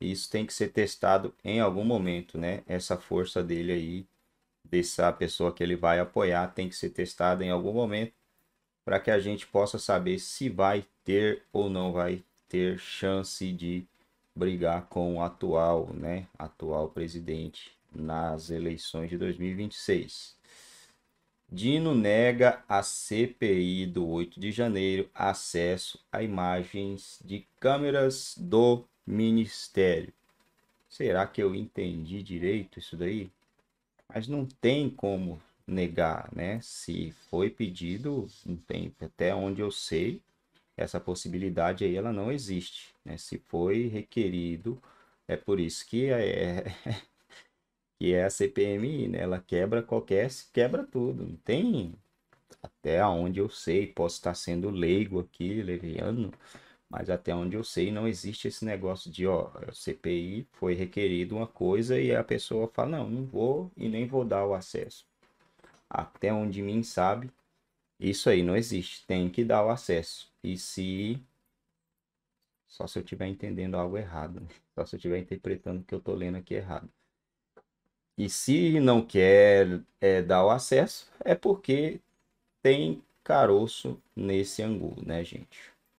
isso tem que ser testado em algum momento, né? Essa força dele aí, dessa pessoa que ele vai apoiar, tem que ser testada em algum momento para que a gente possa saber se vai ter ou não vai ter chance de brigar com o atual, né, atual presidente nas eleições de 2026. Dino nega a CPI do 8 de janeiro acesso a imagens de câmeras do ministério. Será que eu entendi direito isso daí? Mas não tem como negar, né? Se foi pedido, não tem, até onde eu sei, essa possibilidade aí ela não existe, né? Se foi requerido, é por isso que é que é a CPMI, né? Ela quebra qualquer, quebra tudo, não tem até onde eu sei, posso estar sendo leigo aqui, leviano, mas até onde eu sei, não existe esse negócio de, ó, CPI foi requerido uma coisa e a pessoa fala, não, não vou e nem vou dar o acesso. Até onde mim sabe, isso aí não existe. Tem que dar o acesso. E se. Só se eu estiver entendendo algo errado, né? Só se eu estiver interpretando o que eu estou lendo aqui errado. E se não quer é, dar o acesso, é porque tem caroço nesse angu, né, gente?